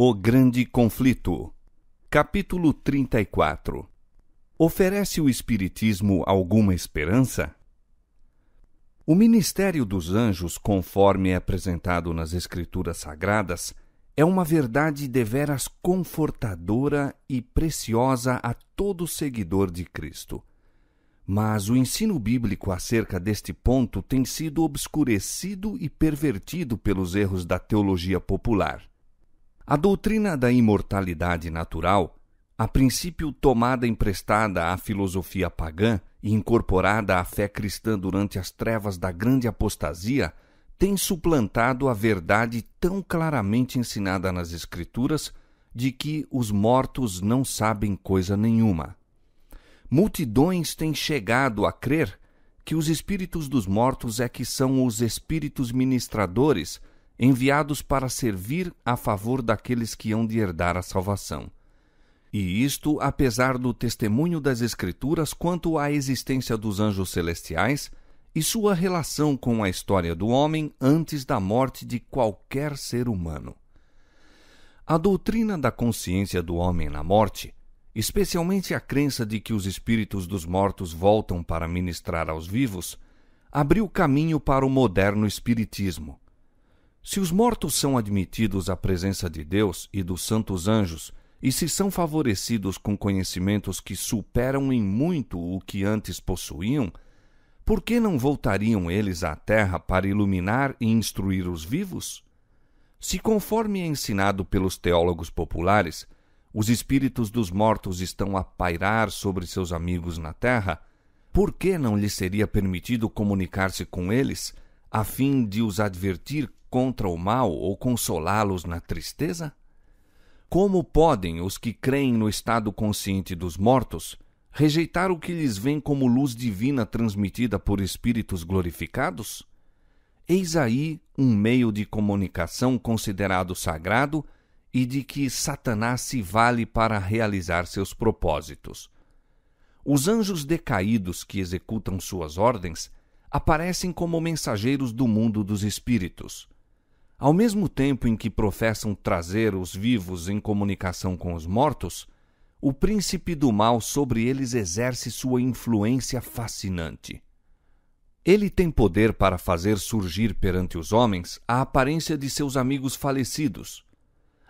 O Grande Conflito, capítulo 34 Oferece o Espiritismo alguma esperança? O ministério dos anjos, conforme é apresentado nas Escrituras Sagradas, é uma verdade deveras confortadora e preciosa a todo seguidor de Cristo. Mas o ensino bíblico acerca deste ponto tem sido obscurecido e pervertido pelos erros da teologia popular. A doutrina da imortalidade natural, a princípio tomada emprestada à filosofia pagã e incorporada à fé cristã durante as trevas da grande apostasia, tem suplantado a verdade tão claramente ensinada nas Escrituras de que os mortos não sabem coisa nenhuma. Multidões têm chegado a crer que os espíritos dos mortos é que são os espíritos ministradores enviados para servir a favor daqueles que hão de herdar a salvação. E isto apesar do testemunho das Escrituras quanto à existência dos anjos celestiais e sua relação com a história do homem antes da morte de qualquer ser humano. A doutrina da consciência do homem na morte, especialmente a crença de que os espíritos dos mortos voltam para ministrar aos vivos, abriu caminho para o moderno espiritismo se os mortos são admitidos à presença de Deus e dos santos anjos, e se são favorecidos com conhecimentos que superam em muito o que antes possuíam, por que não voltariam eles à terra para iluminar e instruir os vivos? Se, conforme é ensinado pelos teólogos populares, os espíritos dos mortos estão a pairar sobre seus amigos na terra, por que não lhes seria permitido comunicar-se com eles? a fim de os advertir contra o mal ou consolá-los na tristeza? Como podem os que creem no estado consciente dos mortos rejeitar o que lhes vem como luz divina transmitida por espíritos glorificados? Eis aí um meio de comunicação considerado sagrado e de que Satanás se vale para realizar seus propósitos. Os anjos decaídos que executam suas ordens aparecem como mensageiros do mundo dos espíritos. Ao mesmo tempo em que professam trazer os vivos em comunicação com os mortos, o príncipe do mal sobre eles exerce sua influência fascinante. Ele tem poder para fazer surgir perante os homens a aparência de seus amigos falecidos.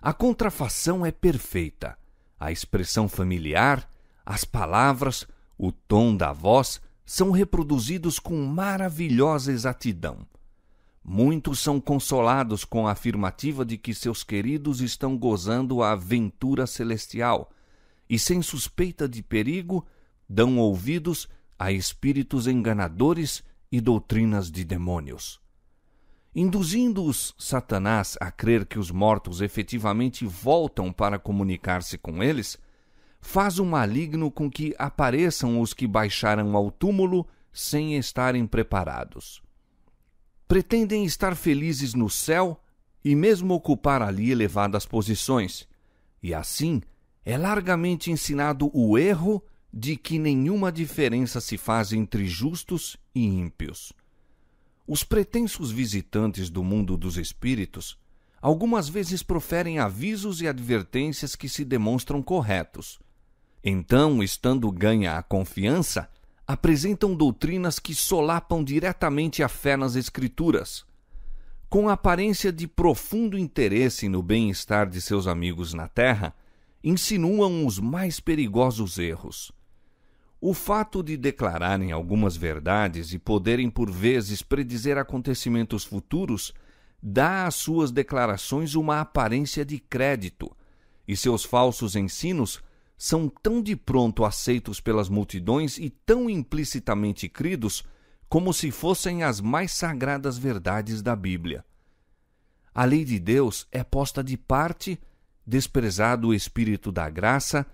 A contrafação é perfeita. A expressão familiar, as palavras, o tom da voz são reproduzidos com maravilhosa exatidão. Muitos são consolados com a afirmativa de que seus queridos estão gozando a aventura celestial e, sem suspeita de perigo, dão ouvidos a espíritos enganadores e doutrinas de demônios. Induzindo-os Satanás a crer que os mortos efetivamente voltam para comunicar-se com eles, faz o maligno com que apareçam os que baixaram ao túmulo sem estarem preparados. Pretendem estar felizes no céu e mesmo ocupar ali elevadas posições, e assim é largamente ensinado o erro de que nenhuma diferença se faz entre justos e ímpios. Os pretensos visitantes do mundo dos espíritos algumas vezes proferem avisos e advertências que se demonstram corretos então, estando ganha a confiança, apresentam doutrinas que solapam diretamente a fé nas Escrituras, com aparência de profundo interesse no bem-estar de seus amigos na terra, insinuam os mais perigosos erros. O fato de declararem algumas verdades e poderem por vezes predizer acontecimentos futuros dá às suas declarações uma aparência de crédito, e seus falsos ensinos são tão de pronto aceitos pelas multidões e tão implicitamente cridos como se fossem as mais sagradas verdades da Bíblia. A lei de Deus é posta de parte, desprezado o espírito da graça,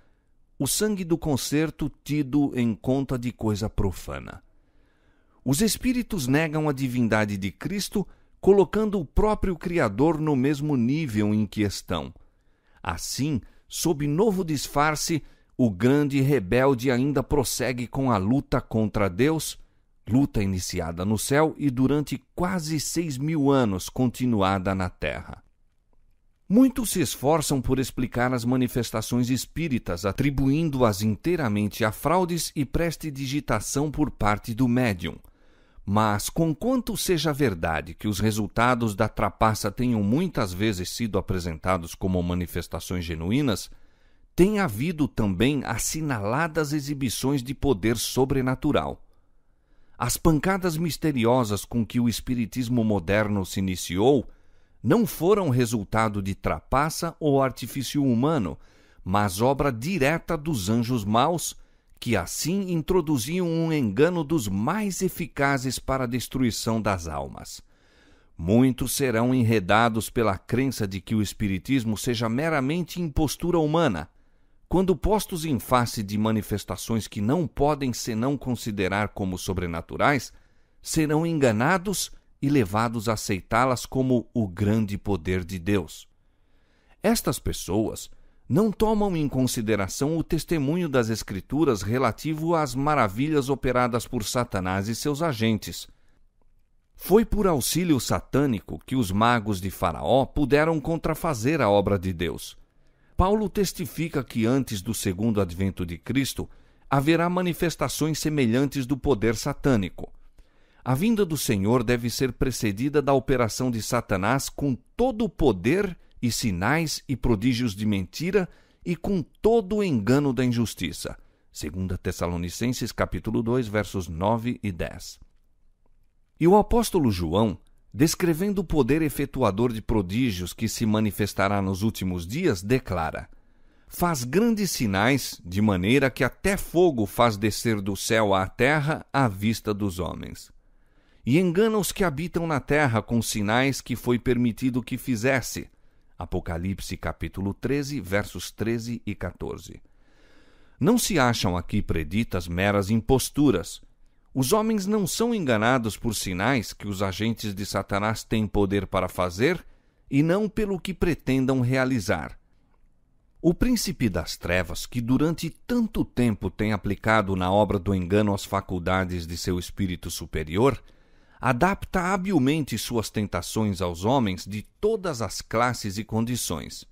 o sangue do conserto tido em conta de coisa profana. Os espíritos negam a divindade de Cristo, colocando o próprio Criador no mesmo nível em que estão. Assim, sob novo disfarce, o grande rebelde ainda prossegue com a luta contra Deus, luta iniciada no céu e durante quase seis mil anos continuada na terra. Muitos se esforçam por explicar as manifestações espíritas, atribuindo-as inteiramente a fraudes e prestidigitação por parte do médium. Mas, conquanto seja verdade que os resultados da trapaça tenham muitas vezes sido apresentados como manifestações genuínas, tem havido também assinaladas exibições de poder sobrenatural. As pancadas misteriosas com que o Espiritismo moderno se iniciou não foram resultado de trapaça ou artifício humano, mas obra direta dos anjos maus que assim introduziam um engano dos mais eficazes para a destruição das almas. Muitos serão enredados pela crença de que o Espiritismo seja meramente impostura humana, quando postos em face de manifestações que não podem senão considerar como sobrenaturais, serão enganados e levados a aceitá-las como o grande poder de Deus. Estas pessoas não tomam em consideração o testemunho das Escrituras relativo às maravilhas operadas por Satanás e seus agentes. Foi por auxílio satânico que os magos de Faraó puderam contrafazer a obra de Deus. Paulo testifica que antes do segundo advento de Cristo haverá manifestações semelhantes do poder satânico. A vinda do Senhor deve ser precedida da operação de Satanás com todo o poder e sinais e prodígios de mentira e com todo o engano da injustiça. 2 Tessalonicenses capítulo 2, versos 9 e 10. E o apóstolo João, descrevendo o poder efetuador de prodígios que se manifestará nos últimos dias, declara: Faz grandes sinais, de maneira que até fogo faz descer do céu à terra à vista dos homens. E engana os que habitam na terra com sinais que foi permitido que fizesse, Apocalipse capítulo 13, versos 13 e 14. Não se acham aqui preditas meras imposturas. Os homens não são enganados por sinais que os agentes de Satanás têm poder para fazer e não pelo que pretendam realizar. O príncipe das trevas, que durante tanto tempo tem aplicado na obra do engano as faculdades de seu espírito superior, adapta habilmente suas tentações aos homens de todas as classes e condições.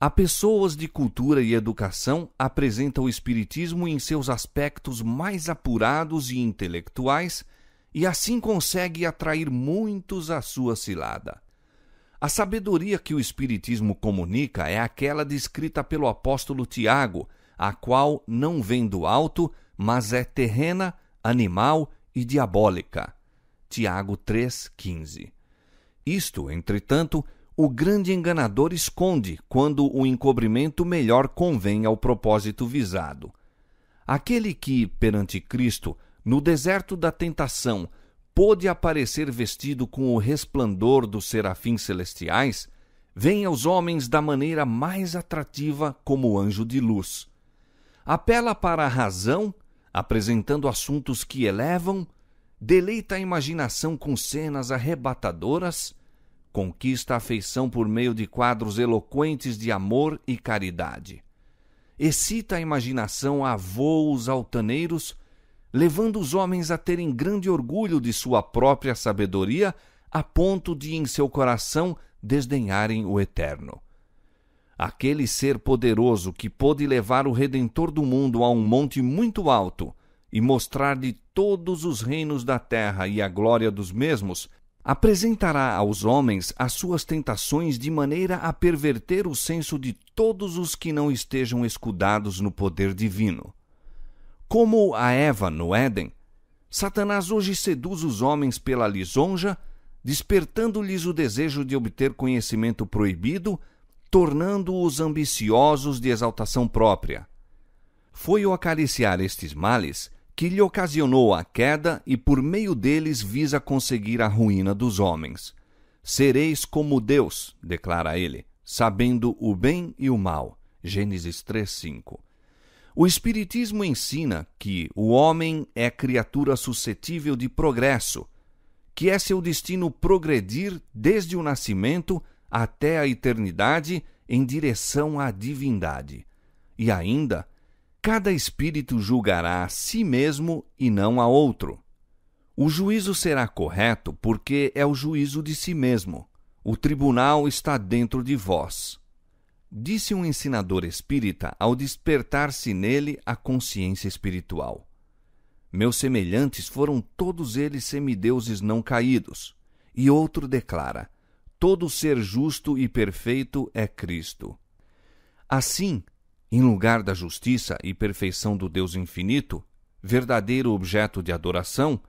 A pessoas de cultura e educação apresenta o Espiritismo em seus aspectos mais apurados e intelectuais e assim consegue atrair muitos à sua cilada. A sabedoria que o Espiritismo comunica é aquela descrita pelo apóstolo Tiago, a qual não vem do alto, mas é terrena, animal e diabólica. Tiago 3,15. Isto, entretanto, o grande enganador esconde quando o encobrimento melhor convém ao propósito visado. Aquele que, perante Cristo, no deserto da tentação, pôde aparecer vestido com o resplendor dos serafins celestiais, vem aos homens da maneira mais atrativa como anjo de luz. Apela para a razão, apresentando assuntos que elevam deleita a imaginação com cenas arrebatadoras, conquista a afeição por meio de quadros eloquentes de amor e caridade. Excita a imaginação a voos altaneiros, levando os homens a terem grande orgulho de sua própria sabedoria, a ponto de em seu coração desdenharem o eterno. Aquele ser poderoso que pôde levar o redentor do mundo a um monte muito alto, e mostrar-lhe todos os reinos da terra e a glória dos mesmos, apresentará aos homens as suas tentações de maneira a perverter o senso de todos os que não estejam escudados no poder divino. Como a Eva no Éden, Satanás hoje seduz os homens pela lisonja, despertando-lhes o desejo de obter conhecimento proibido, tornando-os ambiciosos de exaltação própria. Foi o acariciar estes males que lhe ocasionou a queda e por meio deles visa conseguir a ruína dos homens. Sereis como Deus, declara ele, sabendo o bem e o mal. Gênesis 3:5. O espiritismo ensina que o homem é criatura suscetível de progresso, que é seu destino progredir desde o nascimento até a eternidade em direção à divindade. E ainda Cada espírito julgará a si mesmo e não a outro. O juízo será correto porque é o juízo de si mesmo. O tribunal está dentro de vós. Disse um ensinador espírita ao despertar-se nele a consciência espiritual. Meus semelhantes foram todos eles semideuses não caídos. E outro declara: todo ser justo e perfeito é Cristo. Assim, em lugar da justiça e perfeição do Deus infinito, verdadeiro objeto de adoração,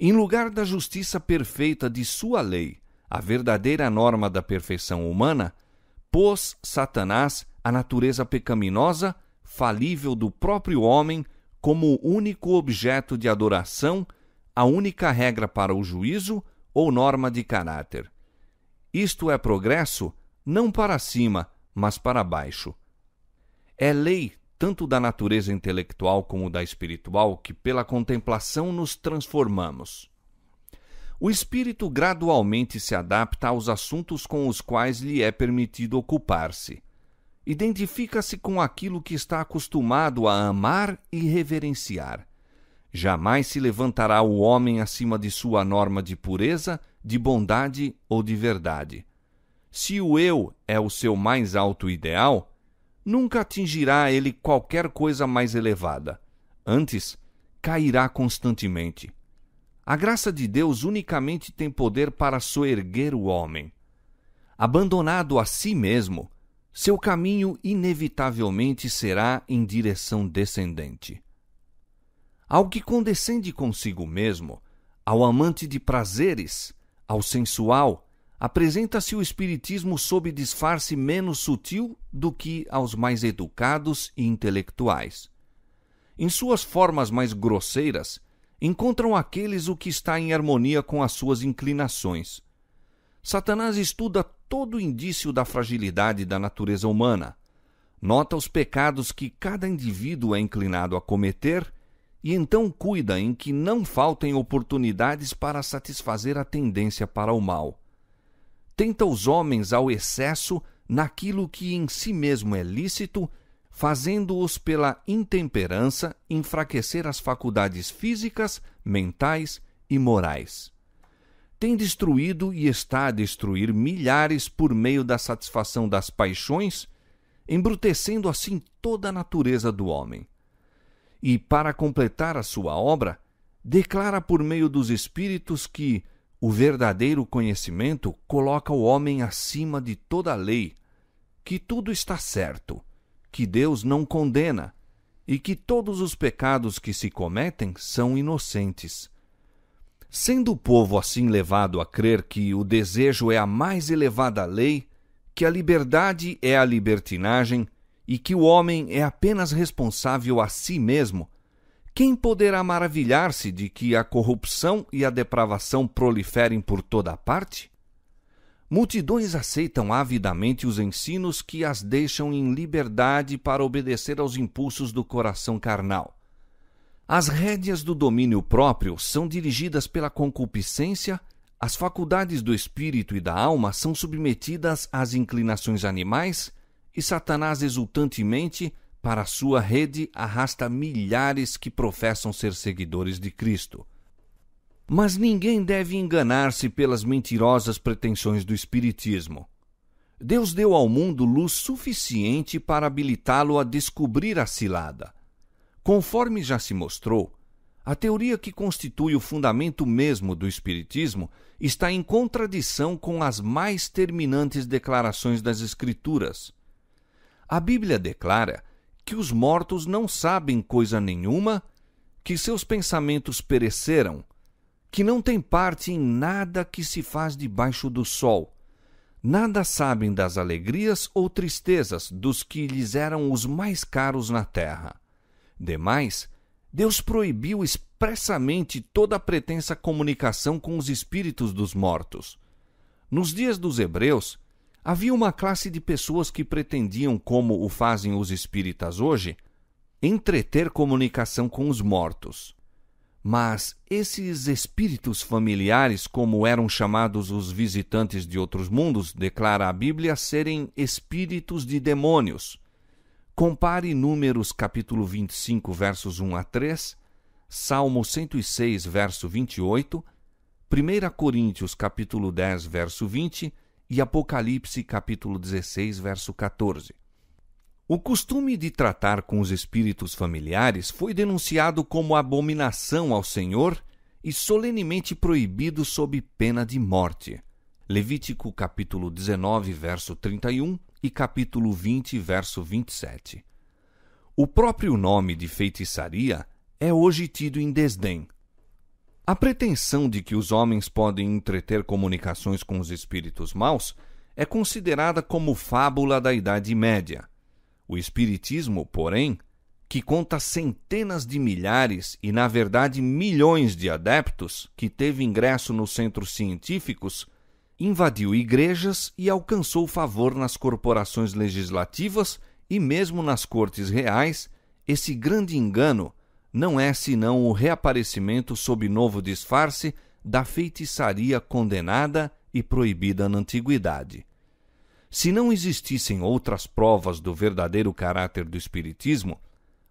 em lugar da justiça perfeita de sua lei, a verdadeira norma da perfeição humana, pôs Satanás a natureza pecaminosa, falível do próprio homem, como único objeto de adoração, a única regra para o juízo ou norma de caráter. Isto é progresso, não para cima, mas para baixo. É lei tanto da natureza intelectual como da espiritual que pela contemplação nos transformamos. O espírito gradualmente se adapta aos assuntos com os quais lhe é permitido ocupar-se. Identifica-se com aquilo que está acostumado a amar e reverenciar. Jamais se levantará o homem acima de sua norma de pureza, de bondade ou de verdade. Se o eu é o seu mais alto ideal, nunca atingirá ele qualquer coisa mais elevada. Antes, cairá constantemente. A graça de Deus unicamente tem poder para soerguer o homem. Abandonado a si mesmo, seu caminho inevitavelmente será em direção descendente. Ao que condescende consigo mesmo, ao amante de prazeres, ao sensual, apresenta-se o Espiritismo sob disfarce menos sutil do que aos mais educados e intelectuais. Em suas formas mais grosseiras, encontram aqueles o que está em harmonia com as suas inclinações. Satanás estuda todo indício da fragilidade da natureza humana, nota os pecados que cada indivíduo é inclinado a cometer e então cuida em que não faltem oportunidades para satisfazer a tendência para o mal tenta os homens ao excesso naquilo que em si mesmo é lícito, fazendo-os pela intemperança enfraquecer as faculdades físicas, mentais e morais. Tem destruído e está a destruir milhares por meio da satisfação das paixões, embrutecendo assim toda a natureza do homem. E, para completar a sua obra, declara por meio dos Espíritos que o verdadeiro conhecimento coloca o homem acima de toda lei, que tudo está certo, que Deus não condena e que todos os pecados que se cometem são inocentes. Sendo o povo assim levado a crer que o desejo é a mais elevada lei, que a liberdade é a libertinagem e que o homem é apenas responsável a si mesmo, quem poderá maravilhar-se de que a corrupção e a depravação proliferem por toda a parte? Multidões aceitam avidamente os ensinos que as deixam em liberdade para obedecer aos impulsos do coração carnal. As rédeas do domínio próprio são dirigidas pela concupiscência, as faculdades do espírito e da alma são submetidas às inclinações animais, e Satanás exultantemente para sua rede arrasta milhares que professam ser seguidores de Cristo. Mas ninguém deve enganar-se pelas mentirosas pretensões do Espiritismo. Deus deu ao mundo luz suficiente para habilitá-lo a descobrir a cilada. Conforme já se mostrou, a teoria que constitui o fundamento mesmo do Espiritismo está em contradição com as mais terminantes declarações das Escrituras. A Bíblia declara que os mortos não sabem coisa nenhuma, que seus pensamentos pereceram, que não têm parte em nada que se faz debaixo do sol. Nada sabem das alegrias ou tristezas dos que lhes eram os mais caros na terra. Demais, Deus proibiu expressamente toda a pretensa comunicação com os espíritos dos mortos. Nos dias dos Hebreus, Havia uma classe de pessoas que pretendiam, como o fazem os espíritas hoje, entreter comunicação com os mortos. Mas esses espíritos familiares, como eram chamados os visitantes de outros mundos, declara a Bíblia serem espíritos de demônios. Compare Números capítulo 25, versos 1 a 3, Salmo 106, verso 28, 1 Coríntios capítulo 10, verso 20 e Apocalipse capítulo 16, verso 14. O costume de tratar com os espíritos familiares foi denunciado como abominação ao Senhor e solenemente proibido sob pena de morte. Levítico capítulo 19, verso 31 e capítulo 20, verso 27. O próprio nome de feitiçaria é hoje tido em desdém, a pretensão de que os homens podem entreter comunicações com os espíritos maus é considerada como fábula da Idade Média. O Espiritismo, porém, que conta centenas de milhares e, na verdade, milhões de adeptos, que teve ingresso nos centros científicos, invadiu igrejas e alcançou favor nas corporações legislativas e mesmo nas cortes reais, esse grande engano não é senão o reaparecimento sob novo disfarce da feitiçaria condenada e proibida na antiguidade. Se não existissem outras provas do verdadeiro caráter do espiritismo,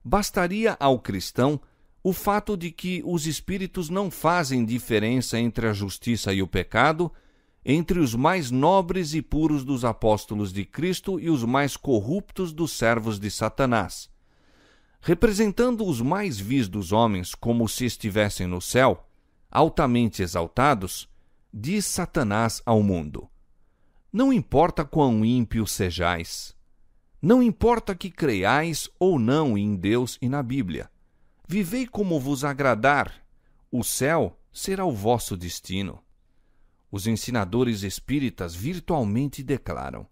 bastaria ao cristão o fato de que os espíritos não fazem diferença entre a justiça e o pecado, entre os mais nobres e puros dos apóstolos de Cristo e os mais corruptos dos servos de Satanás representando os mais vis dos homens como se estivessem no céu, altamente exaltados, diz Satanás ao mundo: Não importa quão ímpio sejais, não importa que creiais ou não em Deus e na Bíblia, vivei como vos agradar, o céu será o vosso destino. Os ensinadores espíritas virtualmente declaram: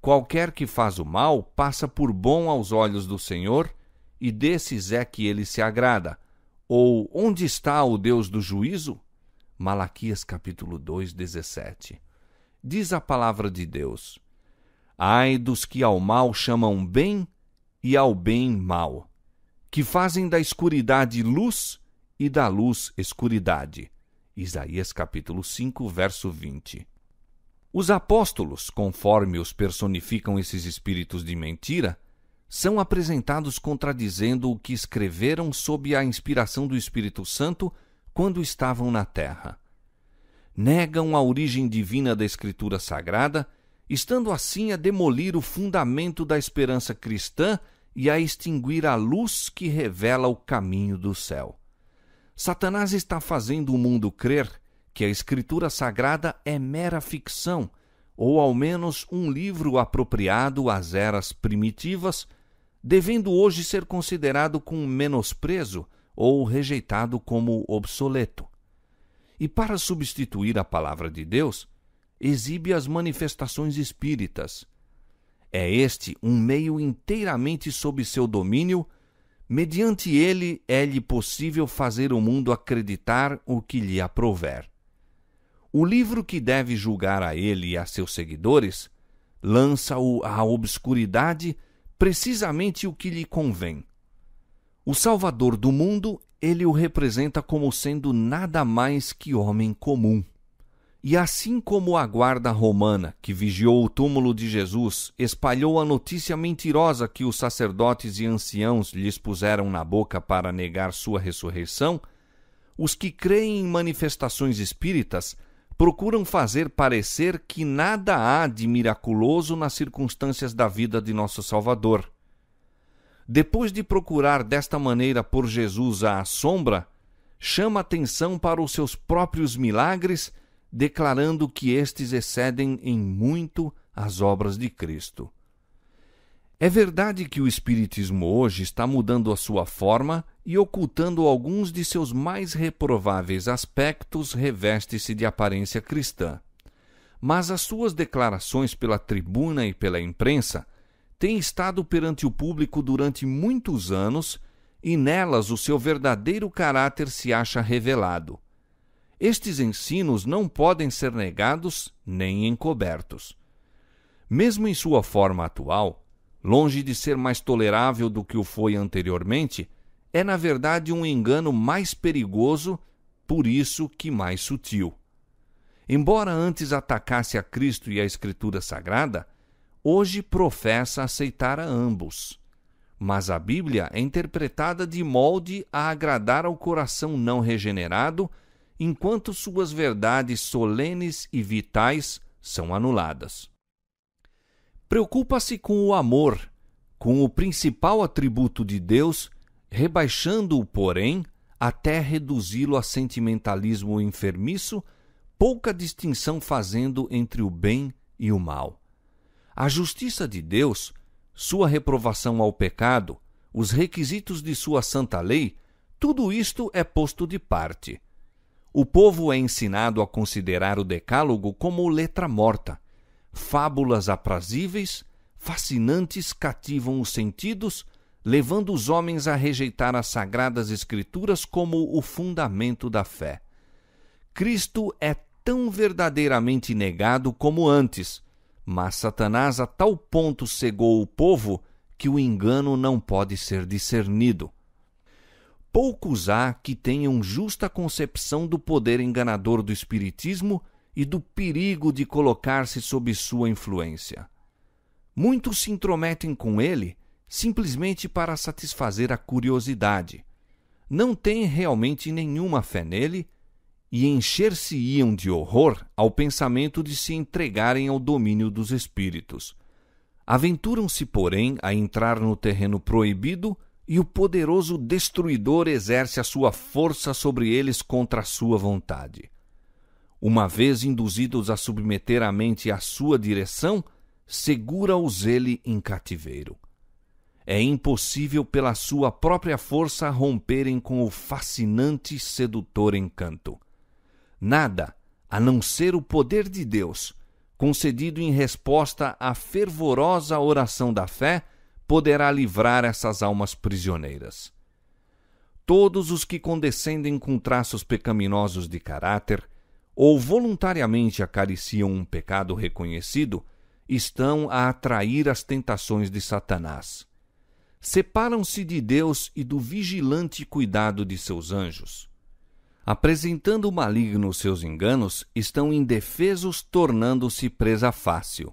qualquer que faz o mal passa por bom aos olhos do Senhor e desses é que ele se agrada. Ou onde está o Deus do juízo? Malaquias capítulo 2, 17. Diz a palavra de Deus: Ai dos que ao mal chamam bem e ao bem mal, que fazem da escuridade luz e da luz escuridade. Isaías capítulo 5, verso 20. Os apóstolos, conforme os personificam esses espíritos de mentira, são apresentados contradizendo o que escreveram sob a inspiração do Espírito Santo quando estavam na terra. Negam a origem divina da Escritura Sagrada, estando assim a demolir o fundamento da esperança cristã e a extinguir a luz que revela o caminho do céu. Satanás está fazendo o mundo crer que a Escritura Sagrada é mera ficção, ou ao menos um livro apropriado às eras primitivas devendo hoje ser considerado com menosprezo ou rejeitado como obsoleto. E para substituir a palavra de Deus, exibe as manifestações espíritas. É este um meio inteiramente sob seu domínio, mediante ele é-lhe possível fazer o mundo acreditar o que lhe aprover. O livro que deve julgar a ele e a seus seguidores lança-o à obscuridade precisamente o que lhe convém. O Salvador do mundo, ele o representa como sendo nada mais que homem comum. E assim como a guarda romana, que vigiou o túmulo de Jesus, espalhou a notícia mentirosa que os sacerdotes e anciãos lhes puseram na boca para negar sua ressurreição, os que creem em manifestações espíritas procuram fazer parecer que nada há de miraculoso nas circunstâncias da vida de nosso Salvador. Depois de procurar desta maneira por Jesus à sombra, chama atenção para os seus próprios milagres, declarando que estes excedem em muito as obras de Cristo. É verdade que o Espiritismo hoje está mudando a sua forma e ocultando alguns de seus mais reprováveis aspectos, reveste-se de aparência cristã. Mas as suas declarações pela tribuna e pela imprensa têm estado perante o público durante muitos anos e nelas o seu verdadeiro caráter se acha revelado. Estes ensinos não podem ser negados nem encobertos. Mesmo em sua forma atual, longe de ser mais tolerável do que o foi anteriormente, é na verdade um engano mais perigoso, por isso que mais sutil. Embora antes atacasse a Cristo e a Escritura Sagrada, hoje professa aceitar a ambos. Mas a Bíblia é interpretada de molde a agradar ao coração não regenerado, enquanto suas verdades solenes e vitais são anuladas. Preocupa-se com o amor, com o principal atributo de Deus rebaixando-o, porém, até reduzi-lo a sentimentalismo enfermiço, pouca distinção fazendo entre o bem e o mal. A justiça de Deus, sua reprovação ao pecado, os requisitos de sua santa lei, tudo isto é posto de parte. O povo é ensinado a considerar o Decálogo como letra morta. Fábulas aprazíveis, fascinantes, cativam os sentidos levando os homens a rejeitar as sagradas Escrituras como o fundamento da fé. Cristo é tão verdadeiramente negado como antes, mas Satanás a tal ponto cegou o povo que o engano não pode ser discernido. Poucos há que tenham justa concepção do poder enganador do Espiritismo e do perigo de colocar-se sob sua influência. Muitos se intrometem com ele simplesmente para satisfazer a curiosidade. Não têm realmente nenhuma fé nele e encher-se-iam de horror ao pensamento de se entregarem ao domínio dos espíritos. Aventuram-se, porém, a entrar no terreno proibido e o poderoso destruidor exerce a sua força sobre eles contra a sua vontade. Uma vez induzidos a submeter a mente à sua direção, segura-os ele em cativeiro é impossível pela sua própria força romperem com o fascinante e sedutor encanto. Nada, a não ser o poder de Deus, concedido em resposta à fervorosa oração da fé, poderá livrar essas almas prisioneiras. Todos os que condescendem com traços pecaminosos de caráter, ou voluntariamente acariciam um pecado reconhecido, estão a atrair as tentações de Satanás separam-se de Deus e do vigilante cuidado de seus anjos. Apresentando o maligno seus enganos, estão indefesos, tornando-se presa fácil.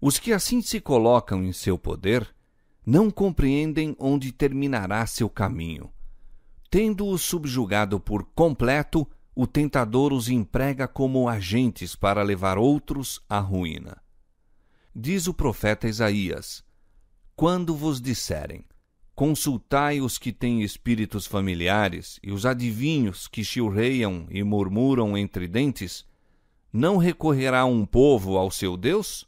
Os que assim se colocam em seu poder não compreendem onde terminará seu caminho. Tendo-o subjugado por completo, o tentador os emprega como agentes para levar outros à ruína. Diz o profeta Isaías: quando vos disserem, consultai os que têm espíritos familiares e os adivinhos que chilreiam e murmuram entre dentes, não recorrerá um povo ao seu Deus?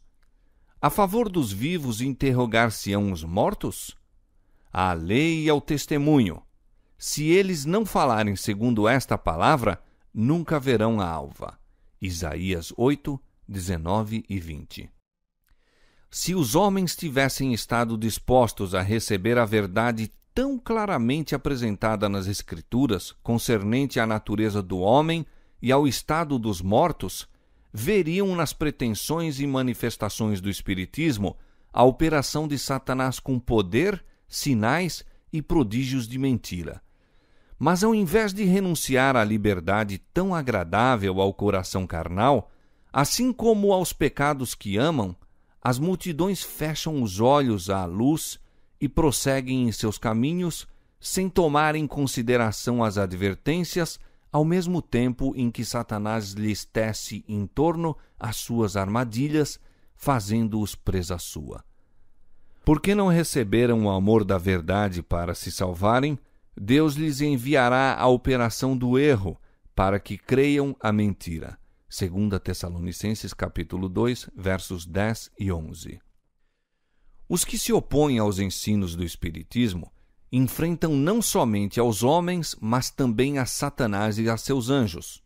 A favor dos vivos interrogar-se-ão os mortos? À lei e ao testemunho. Se eles não falarem segundo esta palavra, nunca verão a alva. Isaías 8, 19 e 20. Se os homens tivessem estado dispostos a receber a verdade tão claramente apresentada nas Escrituras concernente à natureza do homem e ao estado dos mortos, veriam nas pretensões e manifestações do Espiritismo a operação de Satanás com poder, sinais e prodígios de mentira. Mas ao invés de renunciar à liberdade tão agradável ao coração carnal, assim como aos pecados que amam, as multidões fecham os olhos à luz e prosseguem em seus caminhos sem tomar em consideração as advertências, ao mesmo tempo em que Satanás lhes tece em torno as suas armadilhas, fazendo-os presa sua. Porque não receberam o amor da verdade para se salvarem, Deus lhes enviará a operação do erro, para que creiam a mentira. 2 Tessalonicenses capítulo 2, versos 10 e 11. Os que se opõem aos ensinos do espiritismo enfrentam não somente aos homens, mas também a Satanás e a seus anjos.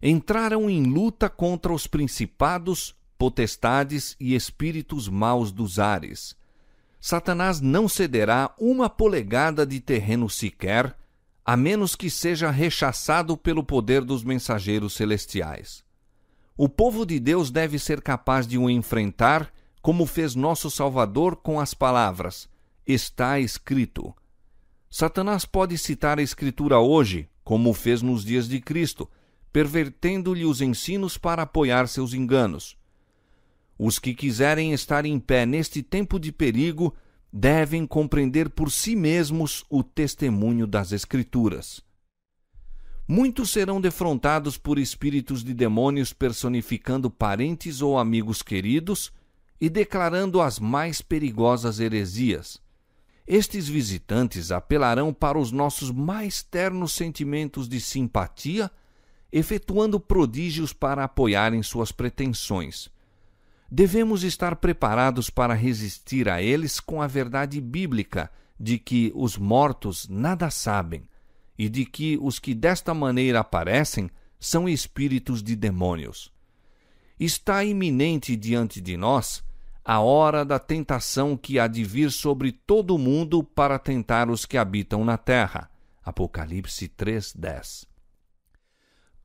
Entraram em luta contra os principados, potestades e espíritos maus dos ares. Satanás não cederá uma polegada de terreno sequer a menos que seja rechaçado pelo poder dos mensageiros celestiais. O povo de Deus deve ser capaz de o enfrentar, como fez nosso Salvador com as palavras: Está escrito. Satanás pode citar a Escritura hoje, como fez nos dias de Cristo, pervertendo-lhe os ensinos para apoiar seus enganos. Os que quiserem estar em pé neste tempo de perigo devem compreender por si mesmos o testemunho das Escrituras. Muitos serão defrontados por espíritos de demônios personificando parentes ou amigos queridos e declarando as mais perigosas heresias. Estes visitantes apelarão para os nossos mais ternos sentimentos de simpatia, efetuando prodígios para apoiarem suas pretensões Devemos estar preparados para resistir a eles com a verdade bíblica de que os mortos nada sabem e de que os que desta maneira aparecem são espíritos de demônios. Está iminente diante de nós a hora da tentação que há de vir sobre todo o mundo para tentar os que habitam na terra. Apocalipse 3:10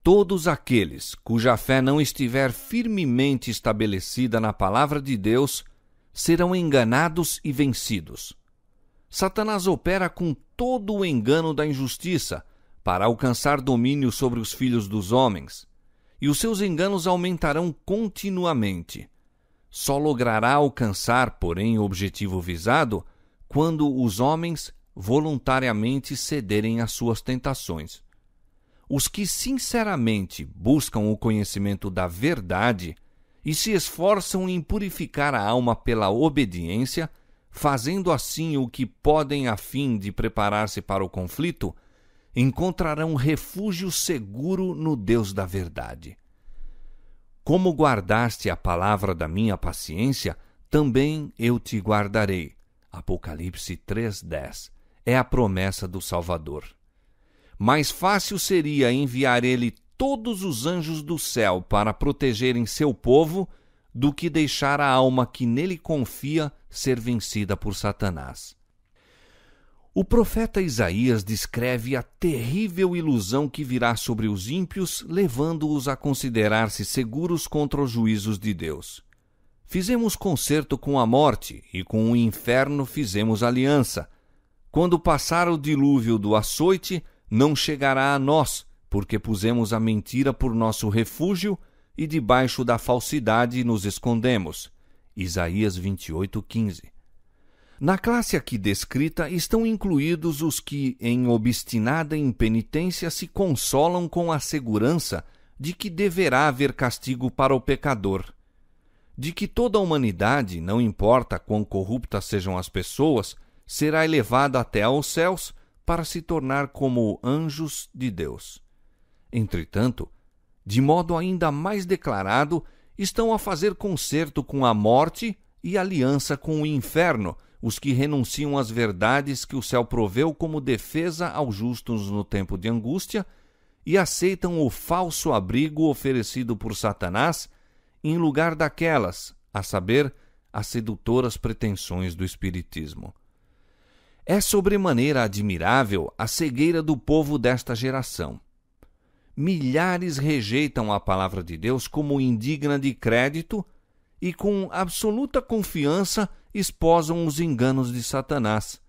todos aqueles cuja fé não estiver firmemente estabelecida na palavra de Deus serão enganados e vencidos. Satanás opera com todo o engano da injustiça para alcançar domínio sobre os filhos dos homens, e os seus enganos aumentarão continuamente. Só logrará alcançar, porém, o objetivo visado quando os homens voluntariamente cederem às suas tentações os que sinceramente buscam o conhecimento da verdade e se esforçam em purificar a alma pela obediência, fazendo assim o que podem a fim de preparar-se para o conflito, encontrarão refúgio seguro no Deus da verdade. Como guardaste a palavra da minha paciência, também eu te guardarei. Apocalipse 3:10 é a promessa do Salvador mais fácil seria enviar ele todos os anjos do céu para protegerem seu povo do que deixar a alma que nele confia ser vencida por Satanás. O profeta Isaías descreve a terrível ilusão que virá sobre os ímpios, levando-os a considerar-se seguros contra os juízos de Deus. Fizemos concerto com a morte e com o inferno fizemos aliança. Quando passar o dilúvio do açoite, não chegará a nós, porque pusemos a mentira por nosso refúgio e debaixo da falsidade nos escondemos. Isaías 28:15. Na classe aqui descrita estão incluídos os que, em obstinada impenitência, se consolam com a segurança de que deverá haver castigo para o pecador. De que toda a humanidade, não importa quão corruptas sejam as pessoas, será elevada até aos céus para se tornar como anjos de Deus. Entretanto, de modo ainda mais declarado, estão a fazer concerto com a morte e aliança com o inferno, os que renunciam às verdades que o céu proveu como defesa aos justos no tempo de angústia e aceitam o falso abrigo oferecido por Satanás em lugar daquelas, a saber, as sedutoras pretensões do Espiritismo. É sobremaneira admirável a cegueira do povo desta geração. Milhares rejeitam a palavra de Deus como indigna de crédito e, com absoluta confiança, esposam os enganos de Satanás.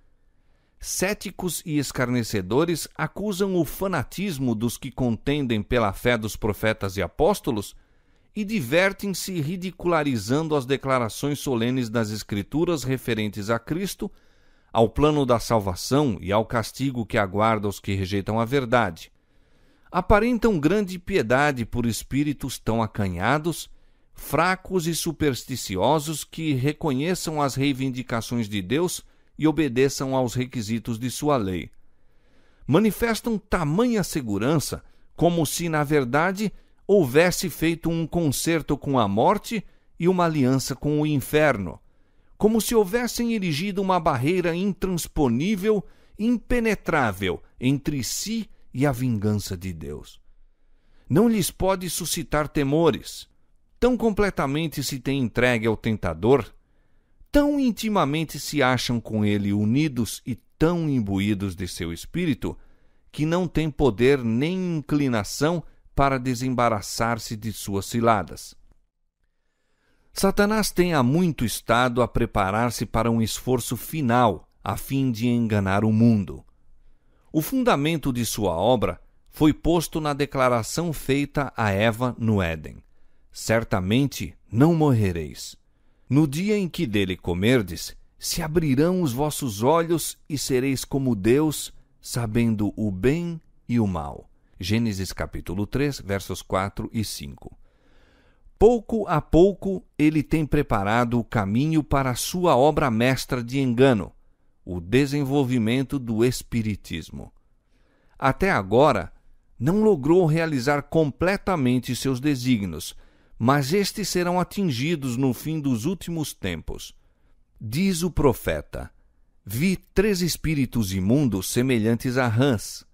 Céticos e escarnecedores acusam o fanatismo dos que contendem pela fé dos profetas e apóstolos e divertem-se ridicularizando as declarações solenes das Escrituras referentes a Cristo ao plano da salvação e ao castigo que aguarda os que rejeitam a verdade. Aparentam grande piedade por espíritos tão acanhados, fracos e supersticiosos que reconheçam as reivindicações de Deus e obedeçam aos requisitos de sua lei. Manifestam tamanha segurança como se, na verdade, houvesse feito um concerto com a morte e uma aliança com o inferno como se houvessem erigido uma barreira intransponível, impenetrável entre si e a vingança de Deus. Não lhes pode suscitar temores. Tão completamente se tem entregue ao tentador, tão intimamente se acham com ele unidos e tão imbuídos de seu espírito, que não tem poder nem inclinação para desembaraçar-se de suas ciladas. Satanás tem há muito estado a preparar-se para um esforço final a fim de enganar o mundo. O fundamento de sua obra foi posto na declaração feita a Eva no Éden: Certamente não morrereis. No dia em que dele comerdes, se abrirão os vossos olhos e sereis como Deus, sabendo o bem e o mal. Gênesis capítulo 3, versos 4 e 5. Pouco a pouco, ele tem preparado o caminho para a sua obra mestra de engano, o desenvolvimento do Espiritismo. Até agora, não logrou realizar completamente seus desígnios, mas estes serão atingidos no fim dos últimos tempos. Diz o profeta: Vi três espíritos imundos semelhantes a rãs.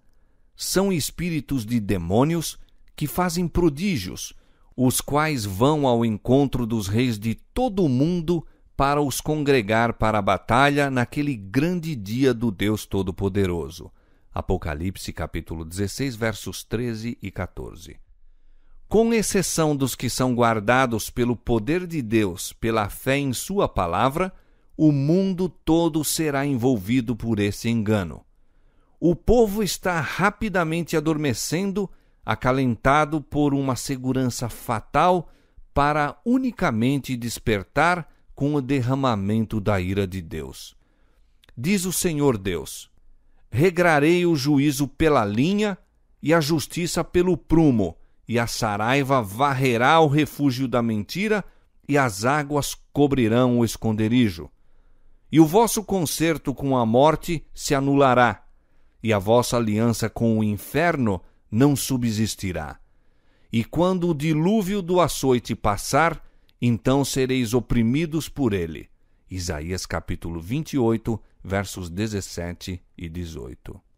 São espíritos de demônios que fazem prodígios os quais vão ao encontro dos reis de todo o mundo para os congregar para a batalha naquele grande dia do Deus Todo-Poderoso. Apocalipse capítulo 16, versos 13 e 14. Com exceção dos que são guardados pelo poder de Deus, pela fé em sua palavra, o mundo todo será envolvido por esse engano. O povo está rapidamente adormecendo acalentado por uma segurança fatal para unicamente despertar com o derramamento da ira de Deus. Diz o Senhor Deus: Regrarei o juízo pela linha e a justiça pelo prumo, e a saraiva varrerá o refúgio da mentira, e as águas cobrirão o esconderijo. E o vosso concerto com a morte se anulará, e a vossa aliança com o inferno não subsistirá. E quando o dilúvio do açoite passar, então sereis oprimidos por ele. Isaías capítulo 28, versos 17 e 18.